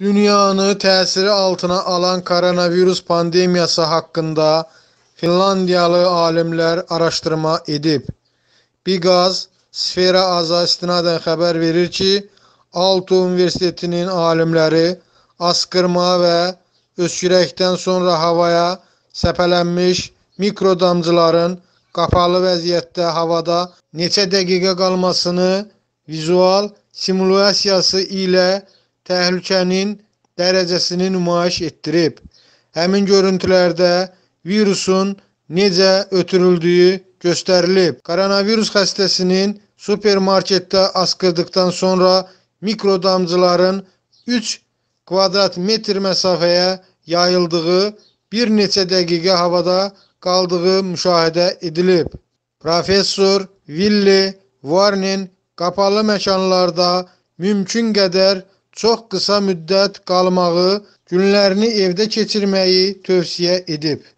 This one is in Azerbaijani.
Dünyanı təsiri altına alan koronavirus pandemiyası haqqında Finlandiyalı alimlər araşdırma edib. Biqaz Sfera Aza istinadən xəbər verir ki, Alto Universitetinin alimləri askırma və öskürəkdən sonra havaya səpələnmiş mikrodamcıların qapalı vəziyyətdə havada neçə dəqiqə qalmasını vizual simulyasiyası ilə təhlükənin dərəcəsini nümayiş etdirib. Həmin görüntülərdə virusun necə ötürüldüyü göstərilib. Koronavirus xəstəsinin supermarketdə askırdıqdan sonra mikrodamcıların 3 kvadrat metr məsafəyə yayıldığı bir neçə dəqiqə havada qaldığı müşahidə edilib. Professor Willi Warren qapalı məkanlarda mümkün qədər çox qısa müddət qalmağı, günlərini evdə keçirməyi tövsiyə edib.